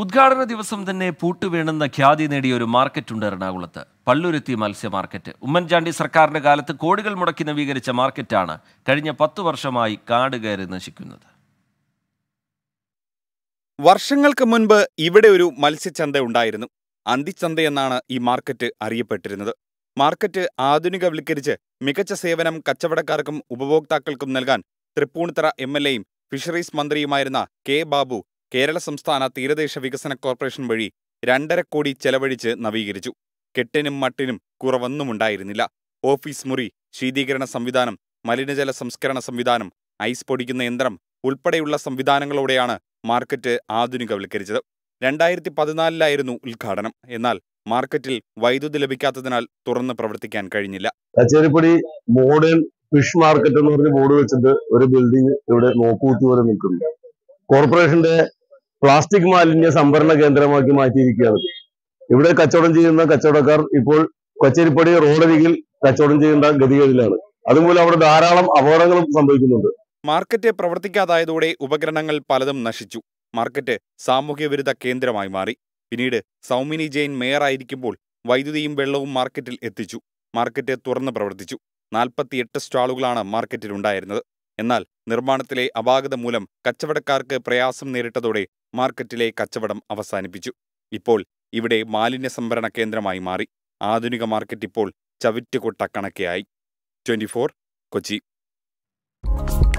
ഉദ്ഘാടന ദിവസം തന്നെ പൂട്ടുവീണെന്ന ഖ്യാതി നേടിയ ഒരു ഉണ്ട് എറണാകുളത്ത് പള്ളുരുത്തി മത്സ്യ മാർക്കറ്റ് ഉമ്മൻചാണ്ടി സർക്കാരിന്റെ കാലത്ത് കോടികൾ മുടക്കി നവീകരിച്ച മാർക്കറ്റാണ് കഴിഞ്ഞ പത്തു വർഷമായി കാട് കയറി നശിക്കുന്നത് വർഷങ്ങൾക്ക് മുൻപ് ഇവിടെ ഒരു മത്സ്യചന്ത ഉണ്ടായിരുന്നു അന്തിച്ചന്തയെന്നാണ് ഈ മാർക്കറ്റ് അറിയപ്പെട്ടിരുന്നത് മാർക്കറ്റ് ആധുനികവൽക്കരിച്ച് മികച്ച സേവനം കച്ചവടക്കാർക്കും ഉപഭോക്താക്കൾക്കും നൽകാൻ തൃപ്പൂണിത്തറ എം എൽ എയും ഫിഷറീസ് മന്ത്രിയുമായിരുന്ന കെ ബാബു കേരള സംസ്ഥാന തീരദേശ വികസന കോർപ്പറേഷൻ വഴി രണ്ടര കോടി ചെലവഴിച്ച് നവീകരിച്ചു കെട്ടിനും മട്ടിനും കുറവൊന്നുമുണ്ടായിരുന്നില്ല ഓഫീസ് മുറി ശീതീകരണ സംവിധാനം മലിനജല സംസ്കരണ സംവിധാനം ഐസ് പൊടിക്കുന്ന യന്ത്രം ഉൾപ്പെടെയുള്ള സംവിധാനങ്ങളോടെയാണ് മാർക്കറ്റ് ആധുനികവൽക്കരിച്ചത് രണ്ടായിരത്തി പതിനാലിലായിരുന്നു ഉദ്ഘാടനം എന്നാൽ മാർക്കറ്റിൽ വൈദ്യുതി ലഭിക്കാത്തതിനാൽ തുറന്ന് പ്രവർത്തിക്കാൻ കഴിഞ്ഞില്ല കച്ചേരിപ്പൊടി മോഡേൺ ഫിഷ് മാർക്കറ്റ് എന്ന് പറഞ്ഞ് ബോർഡ് വെച്ചിട്ട് ഒരു ബിൽഡിംഗ് ഇവിടെ നോക്കൂത്തി വരെ നിൽക്കുന്നുണ്ട് കോർപ്പറേഷന്റെ പ്ലാസ്റ്റിക് മാലിന്യ സംഭരണ കേന്ദ്രമാക്കി മാറ്റിയിരിക്കുകയാണ് ഇവിടെ കച്ചവടം ചെയ്യുന്ന കച്ചവടക്കാർ ഇപ്പോൾ കൊച്ചേരിപ്പടി റോഡരികിൽ കച്ചവടം ചെയ്യേണ്ട ഗതികളിലാണ് അതുമൂലം അവിടെ ധാരാളം അപകടങ്ങളും സംഭവിക്കുന്നുണ്ട് മാർക്കറ്റ് പ്രവർത്തിക്കാതായതോടെ ഉപകരണങ്ങൾ പലതും നശിച്ചു മാർക്കറ്റ് സാമൂഹ്യ വിരുദ്ധ കേന്ദ്രമായി മാറി പിന്നീട് സൗമിനി ജെയിൻ മേയറായിരിക്കുമ്പോൾ വൈദ്യുതിയും വെള്ളവും മാർക്കറ്റിൽ എത്തിച്ചു മാർക്കറ്റ് തുറന്ന് പ്രവർത്തിച്ചു നാൽപ്പത്തിയെട്ട് സ്റ്റാളുകളാണ് മാർക്കറ്റിലുണ്ടായിരുന്നത് എന്നാൽ നിർമ്മാണത്തിലെ അപാകത മൂലം കച്ചവടക്കാർക്ക് പ്രയാസം നേരിട്ടതോടെ മാർക്കറ്റിലെ കച്ചവടം അവസാനിപ്പിച്ചു ഇപ്പോൾ ഇവിടെ മാലിന്യ സംഭരണ കേന്ദ്രമായി മാറി ആധുനിക മാർക്കറ്റ് ഇപ്പോൾ ചവിറ്റുകൊട്ട കണക്കെയായി ട്വൻറ്റി കൊച്ചി